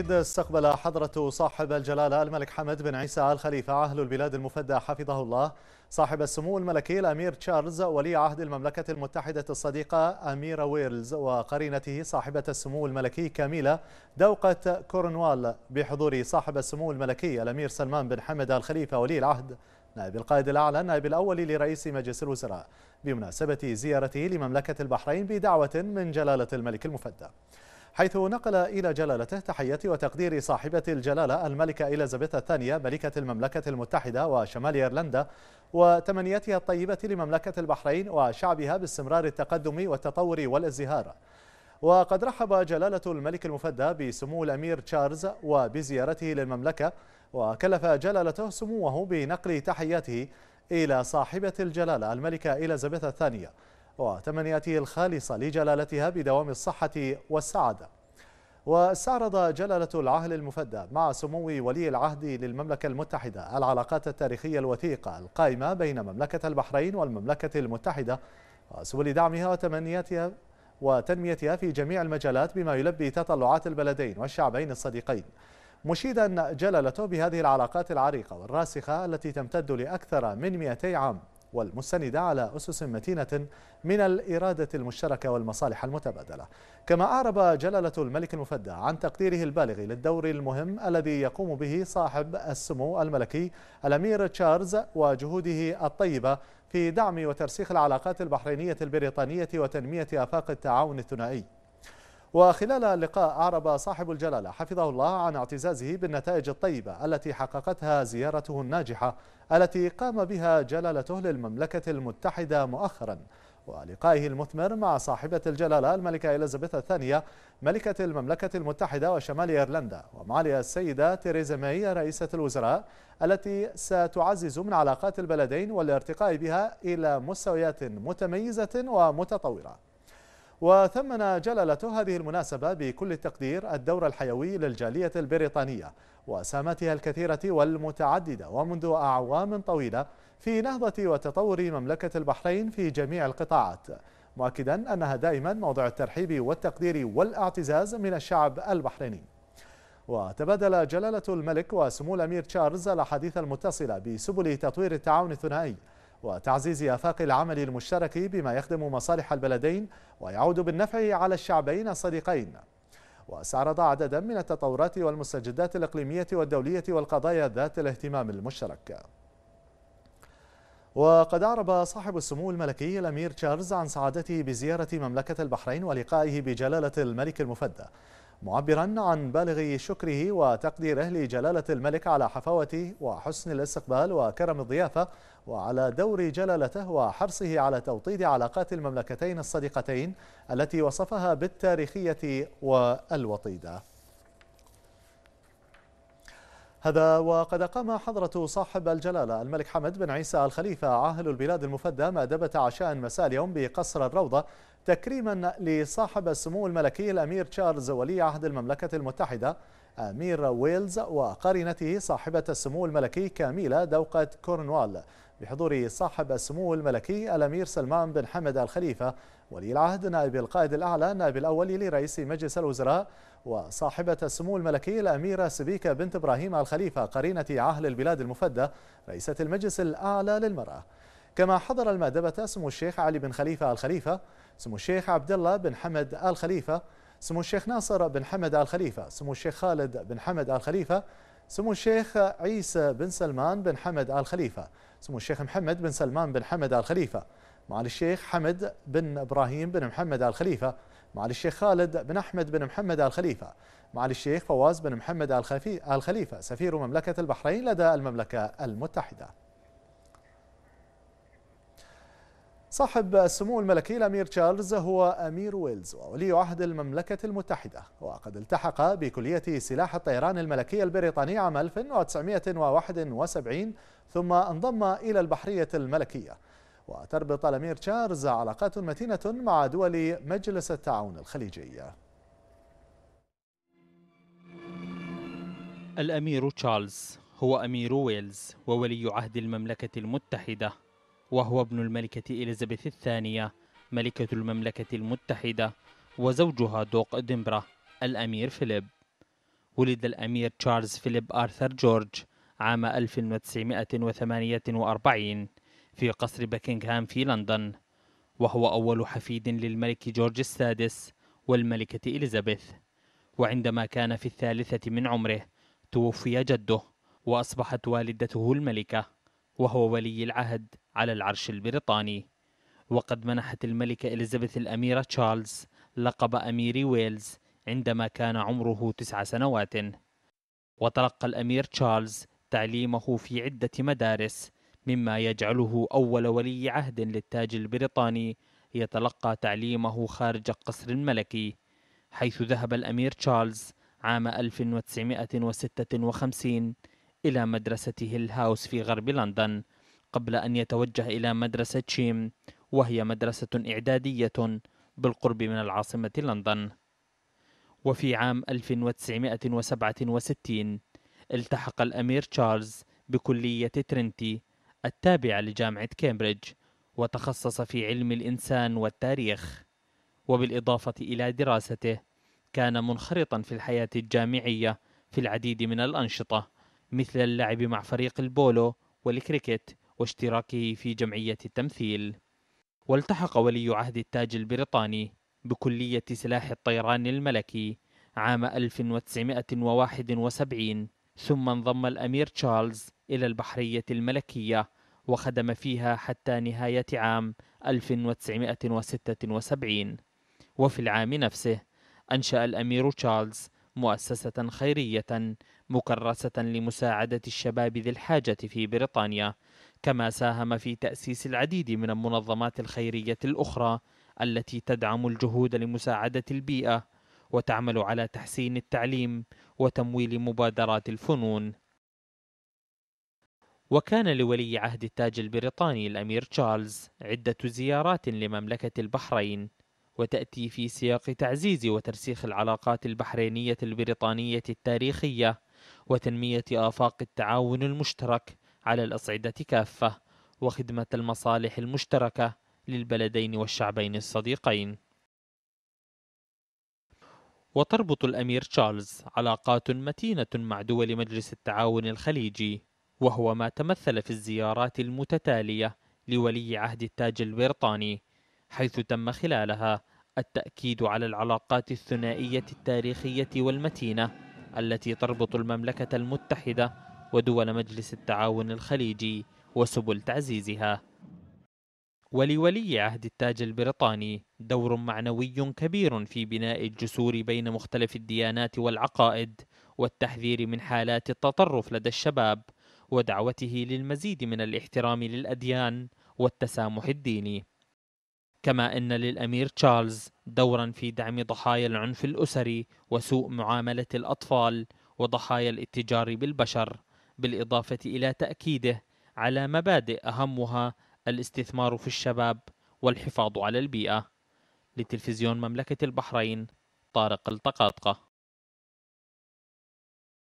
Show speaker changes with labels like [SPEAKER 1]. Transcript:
[SPEAKER 1] استقبل حضرة صاحب الجلالة الملك حمد بن عيسى آل خليفة أهل البلاد المفدى حفظه الله صاحب السمو الملكي الأمير تشارلز ولي عهد المملكة المتحدة الصديقة أميرة ويلز وقرينته صاحبة السمو الملكي كاميلا دوقة كورنوال بحضور صاحب السمو الملكي الأمير سلمان بن حمد آل خليفة ولي العهد نائب القائد الأعلى النائب الأول لرئيس مجلس الوزراء بمناسبة زيارته لمملكة البحرين بدعوة من جلالة الملك المفدى حيث نقل إلى جلالته تحية وتقدير صاحبة الجلالة الملكة إليزابيث الثانية ملكة المملكة المتحدة وشمال إيرلندا وتمنياتها الطيبة لمملكة البحرين وشعبها باستمرار التقدم والتطور والازدهار وقد رحب جلالة الملك المفدى بسمو الأمير تشارلز وبزيارته للمملكة وكلف جلالته سموه بنقل تحياته إلى صاحبة الجلالة الملكة إليزابيث الثانية وتمنياته الخالصة لجلالتها بدوام الصحة والسعادة واستعرض جلالة العهل المفدى مع سمو ولي العهد للمملكة المتحدة العلاقات التاريخية الوثيقة القائمة بين مملكة البحرين والمملكة المتحدة وسبل دعمها وتمنياتها وتنميتها في جميع المجالات بما يلبي تطلعات البلدين والشعبين الصديقين مشيدا جلالته بهذه العلاقات العريقة والراسخة التي تمتد لأكثر من 200 عام والمستندة على أسس متينة من الإرادة المشتركة والمصالح المتبادلة كما أعرب جلالة الملك المفدى عن تقديره البالغ للدور المهم الذي يقوم به صاحب السمو الملكي الأمير تشارلز وجهوده الطيبة في دعم وترسيخ العلاقات البحرينية البريطانية وتنمية آفاق التعاون الثنائي وخلال اللقاء أعرب صاحب الجلالة حفظه الله عن اعتزازه بالنتائج الطيبة التي حققتها زيارته الناجحة التي قام بها جلالته للمملكة المتحدة مؤخرا ولقائه المثمر مع صاحبة الجلالة الملكة إليزابيث الثانية ملكة المملكة المتحدة وشمال إيرلندا ومعالي السيدة تيريزا ماي رئيسة الوزراء التي ستعزز من علاقات البلدين والارتقاء بها إلى مستويات متميزة ومتطورة وثمن جلالته هذه المناسبة بكل التقدير الدور الحيوي للجالية البريطانية وساماتها الكثيرة والمتعددة ومنذ أعوام طويلة في نهضة وتطور مملكة البحرين في جميع القطاعات مؤكدا أنها دائما موضع الترحيب والتقدير والاعتزاز من الشعب البحريني وتبادل جلالة الملك وسمو الأمير تشارلز الأحاديث المتصلة بسبل تطوير التعاون الثنائي وتعزيز آفاق العمل المشترك بما يخدم مصالح البلدين ويعود بالنفع على الشعبين الصديقين واستعرض عددا من التطورات والمستجدات الإقليمية والدولية والقضايا ذات الاهتمام المشترك وقد أعرب صاحب السمو الملكي الأمير تشارلز عن سعادته بزيارة مملكة البحرين ولقائه بجلالة الملك المفدى معبرا عن بالغ شكره وتقديره لجلالة الملك على حفاوته وحسن الاستقبال وكرم الضيافة وعلى دور جلالته وحرصه على توطيد علاقات المملكتين الصديقتين التي وصفها بالتاريخية والوطيدة هذا وقد أقام حضرة صاحب الجلالة الملك حمد بن عيسى الخليفة عاهل البلاد المفدى مأدبة عشاء مساء اليوم بقصر الروضة تكريما لصاحب السمو الملكي الأمير تشارلز ولي عهد المملكة المتحدة أمير ويلز وقرينته صاحبة السمو الملكي كاميلا دوقة كورنوال بحضور صاحب السمو الملكي الأمير سلمان بن حمد الخليفة ولي العهد نائب القائد الأعلى نائب الأول لرئيس مجلس الوزراء وصاحبة السمو الملكي الأميرة سبيكة بنت إبراهيم الخليفة قرينة عهل البلاد المفدى رئيسة المجلس الأعلى للمرأة كما حضر المادبة سمو الشيخ علي بن خليفة الخليفة سمو الشيخ عبد الله بن حمد آل خليفة سمو الشيخ ناصر بن حمد آل خليفة سمو الشيخ خالد بن حمد آل خليفة سمو الشيخ عيسى بن سلمان بن حمد آل خليفة سمو الشيخ محمد بن سلمان بن حمد آل خليفة معالي الشيخ حمد بن إبراهيم بن محمد آل خليفة معالي الشيخ خالد بن أحمد بن محمد آل خليفة معالي الشيخ فواز بن محمد آل خليفة سفير مملكة البحرين لدى المملكة المتحدة صاحب السمو الملكي الأمير تشارلز هو أمير ويلز وولي عهد المملكة المتحدة وقد التحق بكلية سلاح الطيران الملكي البريطاني عام 1971 ثم انضم إلى البحرية الملكية وتربط الأمير تشارلز علاقات متينة مع دول مجلس التعاون الخليجي
[SPEAKER 2] الأمير تشارلز هو أمير ويلز وولي عهد المملكة المتحدة وهو ابن الملكة إليزابيث الثانية ملكة المملكة المتحدة وزوجها دوق إدنبرا الأمير فيليب ولد الأمير تشارلز فيليب آرثر جورج عام 1948 في قصر بكنغهام في لندن وهو أول حفيد للملك جورج السادس والملكة إليزابيث وعندما كان في الثالثة من عمره توفي جده وأصبحت والدته الملكة وهو ولي العهد على العرش البريطاني وقد منحت الملكة إليزابيث الأميرة تشارلز لقب أمير ويلز عندما كان عمره تسع سنوات وتلقى الأمير تشارلز تعليمه في عدة مدارس مما يجعله أول ولي عهد للتاج البريطاني يتلقى تعليمه خارج القصر الملكي حيث ذهب الأمير تشارلز عام 1956 إلى مدرسته الهاوس في غرب لندن قبل أن يتوجه إلى مدرسة شيم وهي مدرسة إعدادية بالقرب من العاصمة لندن وفي عام 1967 التحق الأمير تشارلز بكلية ترينتي التابعة لجامعة كامبريدج وتخصص في علم الإنسان والتاريخ وبالإضافة إلى دراسته كان منخرطا في الحياة الجامعية في العديد من الأنشطة مثل اللعب مع فريق البولو والكريكت واشتراكه في جمعية التمثيل والتحق ولي عهد التاج البريطاني بكلية سلاح الطيران الملكي عام 1971 ثم انضم الأمير تشارلز إلى البحرية الملكية وخدم فيها حتى نهاية عام 1976 وفي العام نفسه أنشأ الأمير تشارلز مؤسسة خيرية مكرسة لمساعدة الشباب ذي الحاجة في بريطانيا، كما ساهم في تأسيس العديد من المنظمات الخيرية الأخرى التي تدعم الجهود لمساعدة البيئة، وتعمل على تحسين التعليم وتمويل مبادرات الفنون. وكان لولي عهد التاج البريطاني الأمير تشارلز عدة زيارات لمملكة البحرين، وتأتي في سياق تعزيز وترسيخ العلاقات البحرينية البريطانية التاريخية وتنمية آفاق التعاون المشترك على الأصعدة كافة وخدمة المصالح المشتركة للبلدين والشعبين الصديقين وتربط الأمير تشارلز علاقات متينة مع دول مجلس التعاون الخليجي وهو ما تمثل في الزيارات المتتالية لولي عهد التاج البريطاني حيث تم خلالها التأكيد على العلاقات الثنائية التاريخية والمتينة التي تربط المملكة المتحدة ودول مجلس التعاون الخليجي وسبل تعزيزها ولولي عهد التاج البريطاني دور معنوي كبير في بناء الجسور بين مختلف الديانات والعقائد والتحذير من حالات التطرف لدى الشباب ودعوته للمزيد من الاحترام للأديان والتسامح الديني كما أن للأمير تشارلز دورا في دعم ضحايا العنف الأسري وسوء معاملة الأطفال وضحايا الاتجار بالبشر بالإضافة إلى تأكيده على مبادئ أهمها الاستثمار في الشباب والحفاظ على البيئة لتلفزيون مملكة البحرين طارق التقاطقة